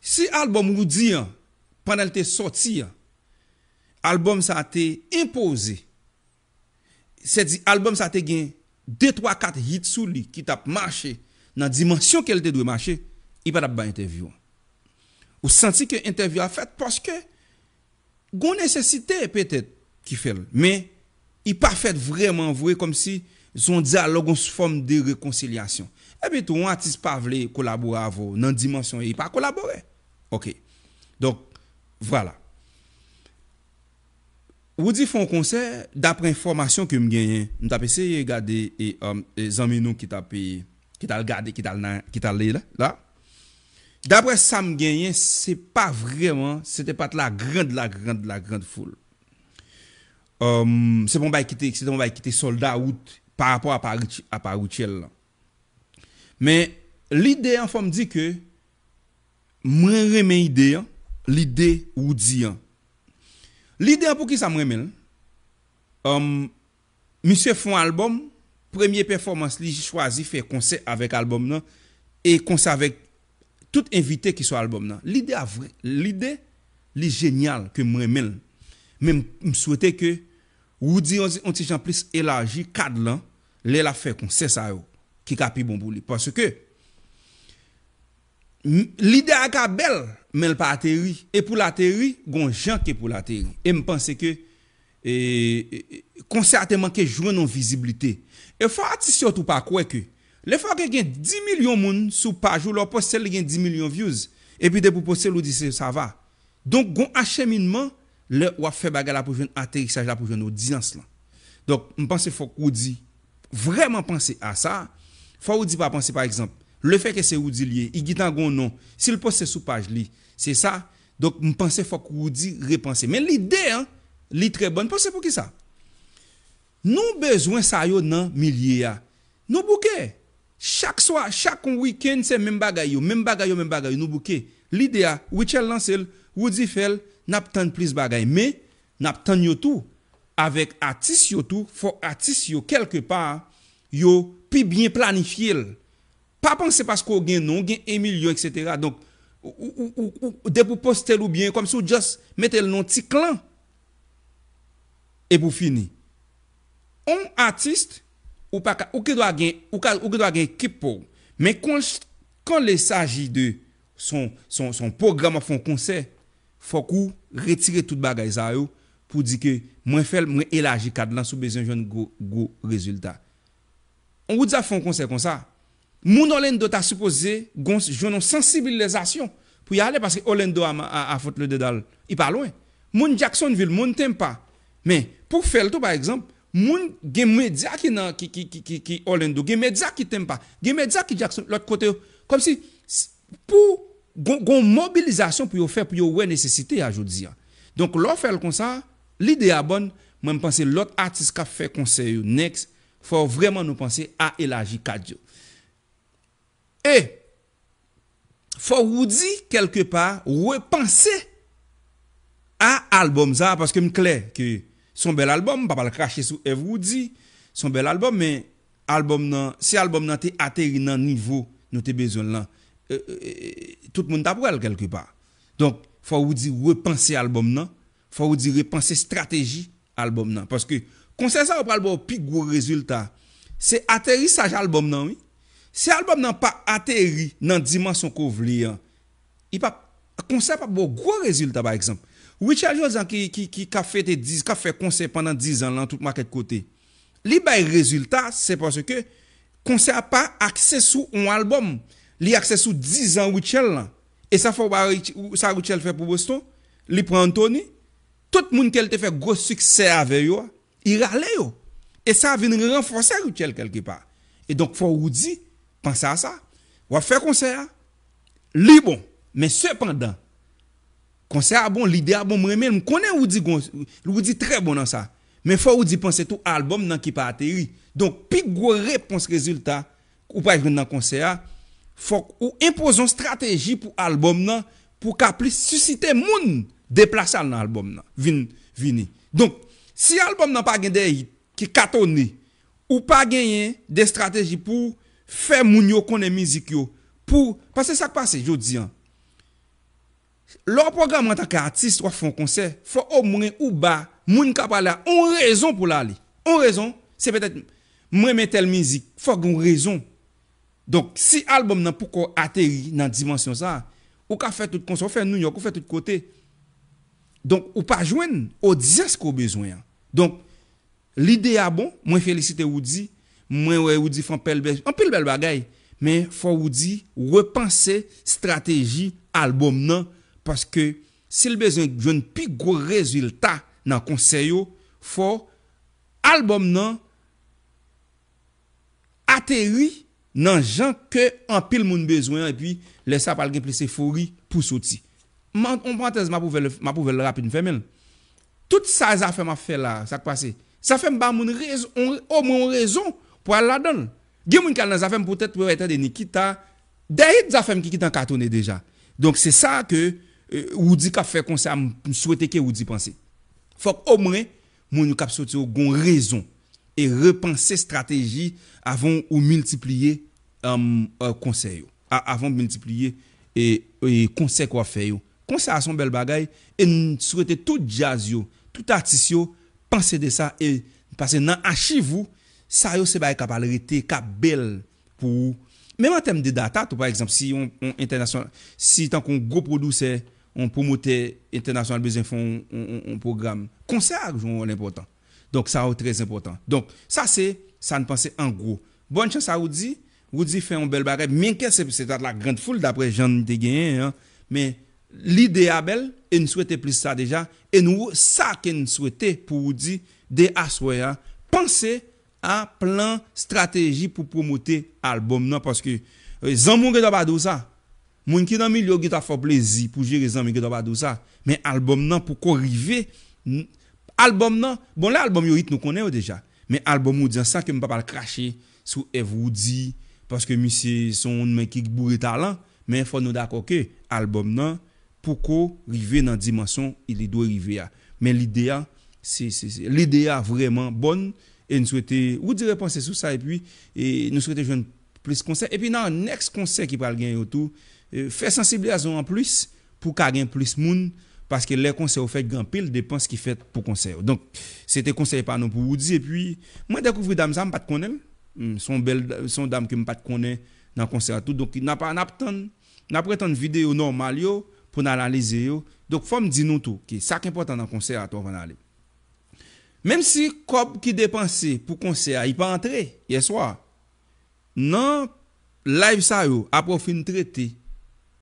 Si albom ou di an, pan al te soti an, albom sa te impoze, se di albom sa te gen 2-3-4 hit sou li ki tap mache nan dimensyon ke al te dwe mache, i pa tap ba interviyon. Ou santi ke interviyon a fete paske gounen se site pe tete ki fel, men i pa fete vreman vwe kom si zon dialogon sou fom de rekoncilasyon. epi tou an atis pa vle kolabora avou euh, nan dimensyon e pa kolabore. Ok, donk, vwala. Wou di fon konser, dapre informasyon ki m genyen, m tapese ye gade, e zanme nou ki tal gade, ki tal le la. Dapre sa m genyen, se pa vreman, se te pat la grand la grand la grand foul. Se euh, bon bay ki te solda out par rapport a paroutchel la. Men lide an fom di ke mwen remen lide an, lide wou di an. Lide an pou ki sa mwen remen, misye fon albom, premye performans li jichwazi fe konser avèk albom nan, e konser avèk tout invite ki so albom nan. Lide avèk, lide li jenyal ke mwen remen. Men m souwete ke wou di an ti jan plis elaji kad lan, le la fe konser sa yo. Ki kapi bon pou li. Paske, Lide akabel, Men pa ateri, E pou la teri, Gon jant ke pou la teri. E mpense ke, Konserte man ke joun nan vizibilite. E fwa ati sotou pa kwe ke, Le fwa ke gen 10 milyon moun, Sou pa joun, Lopo sel gen 10 milyon views. E pi debu pose lodi se sa va. Don kon acheminman, Le wafen baga la pou joun ateri, Saj la pou joun odians lan. Don, mpense fwa kou di, Vreman pense a sa, Fa wou di pa panse par eksemp, le fe ke se wou di liye, i gitangon non, sil pose se sou page li. Se sa, dok m panse fok wou di repanse. Men li de, li tre bon, pose pou ki sa? Nou bezwen sa yo nan milye ya. Nou bouke, chak swa, chak kon wikend se men bagay yo, men bagay yo, men bagay yo, nou bouke. Li de ya, wichel lan sel, wou di fel, nap tan plis bagay. Me, nap tan yo tou, avek atis yo tou, fok atis yo kelke pa a, yo, pi byen planifye l. Pa panse pasko gen non, gen emilyon, etc. Donk, ou, ou, ou, ou, de pou poste l ou byen, kom sou just mette l non ti klan. E pou fini. On artist, ou pa ka, ou ke dwa gen, ou ka, ou ke dwa gen kip pou. Men kon, kon le saji de son, son, son program fon konser, fok ou retire tout bagay za yo, pou di ke, mwen fel, mwen elaji kad lan sou bezen joun go, go rezultat. On wou dja foun konsey kon sa. Moun Olendo ta suppose goun jounon sensibilizasyon pou ya ale, paske Olendo a fote le dedal. I pa louen. Moun Jacksonville, moun tempa. Men, pou fel to, par exemple, moun gemedja ki Olendo, gemedja ki tempa, gemedja ki Jacksonville, lot kote yo. Kom si, pou goun mobilizasyon pou yo fè, pou yo wè nesesite a joudzi ya. Donk, lò fel kon sa, lide ya bon, mwen mpense, lot atis ka fè konsey yo, next, fò vreman nou panse a elaji kadyo. E, fò wou di kelke par, wè panse a alboum zan, paske m kle, ki son bel alboum, pa pa l krashe sou ev wou di, son bel alboum, men, si alboum nan te ateri nan nivou, nou te bezoun lan, euh, euh, tout moun tabwèl kelke par. Donk, fò wou di wè panse alboum nan, fò wou di wè panse strategi alboum nan, paske Konser sa ou pral bo pi gwo rezultat. Se ateri sa j albom nan mi. Se albom nan pa ateri nan dimansyon kou vli an. I pa konser pa bo gwo rezultat ba eksemp. Ou wichel yo zan ki ka fe konser pendant 10 an lan tout maket kote. Li bay rezultat se pwase ke konser pa aksesou ou an albom. Li aksesou 10 an wichel lan. E sa fwo ba sa wichel fe pou bosto. Li pran toni. Tout moun ke li te fe gwo sukser ave yo an. ira le yo. E sa vin renfonser yu chel kelke pa. E donk fwa ou di, pansa a sa, wafè konseya, li bon, men sepandan, konseya bon, lidea bon mwen men, m konen ou di, ou di tre bon an sa, men fwa ou di pansa tou albom nan ki pa ate yi. Donk pi gwo repons rezultat, ou pa yi vin nan konseya, fwa ou impozon strategi pou albom nan, pou ka pli susite moun, deplasa nan albom nan, vin, vin. Donk, Si albom nan pa gen dey ki katone, ou pa genyen dey strateji pou fe moun yo konen mizik yo, pou, pase sak pase, yo diyan, lor programman tanke artist wak fwen konser, fwen ou mwen ou ba, mwen kapal la, on rezon pou la li. On rezon, se petet mwen metel mizik, fwen genon rezon. Donk, si albom nan pou kon ateri nan dimensyon sa, ou ka fwen tout konser, ou fwen moun yo, ou fwen tout kotey, Donk, ou pa jwen, ou di ya skou bezwen. Donk, l'idea bon, mwen felisite wou di, mwen wè wou di fan pel bej, an pil bel bagay. Men, fwa wou di, wè panse strategi alboum nan. Paske, se l bezwen jwen pi gwo rezultat nan konseyo, fwa alboum nan, ate wè nan jan ke an pil moun bezwen, e pi lè sa pal gen plese fwo wè pou soti. On pantez, ma pou vel rapi nou femen. Tout sa zafem euh, a fe la, sa kwa se. Zafem ba moun rezon pou al la don. Gen moun kal nan zafem pou tèt pou ete deni kita. Deyit zafem ki kita katone deja. Donk se sa ke, ou di kap fe konse a m souwete ke ou di pense. Fok omre, moun nou kap souwete yo gon rezon. E repanse strategi avon ou multipliye konse yo. Avon multipliye konse kwa fe yo. konservasyon bel bagay, e n souwete tout jazyo, tout artisyo, panse de sa, e panse nan achivou, sa yo se bay kapalriti, kap bel pou ou. Mèm an tem de data, tou par exemple, si yon international, si tan kon gro produ se, yon promote international, bizen fon, yon program, konservasyon l'important. Donk sa ou trez important. Donk sa se, sa n panse an gro. Bon chan sa ou di, ou di fe yon bel bagay, mienke se, se tat la grand foul, dapre jan de gen, men konservasyon, Li dea bel, e n souwete plis sa deja, e nou sa ke n souwete pou ou di, de aswayan, panse a plan strategi pou promote alboum nan, paske zan moun gredo badou sa, moun ki nan mi lyo gita fò plezi pou jire zan moun gredo badou sa, men alboum nan pou korrive, alboum nan, bon la alboum yo it nou konen yo deja, men alboum ou di sa ke m papal krashe, sou ev ou di, paske misi son men ki gbou re talan, men fò nou da koke, alboum nan, pou ko rive nan dimansyon ili do rive ya. Men l'idea, l'idea vremen bon, e nou souwete, ou di reponse sou sa, e nou souwete jwen plus konser, e pi nan next konser ki pral gen yo tou, fe sensibli a zon an plus, pou ka gen plus moun, paske le konser ou fet gran pil, depan se ki fet pou konser. Donk, se te konser panon pou ou di, e pi, mwen dekouvri dam zan m pat konen, son bel, son dam ki m pat konen, nan konser a tou, donk, nan praten videyo normal yo, pou nan lalize yo, dok fòm di nou tou, ki sak impotant nan konseya, tou van lalize. Mem si kop ki depanse pou konseya, yi pa antre, yeswa, nan live sa yo, ap wò fin trete,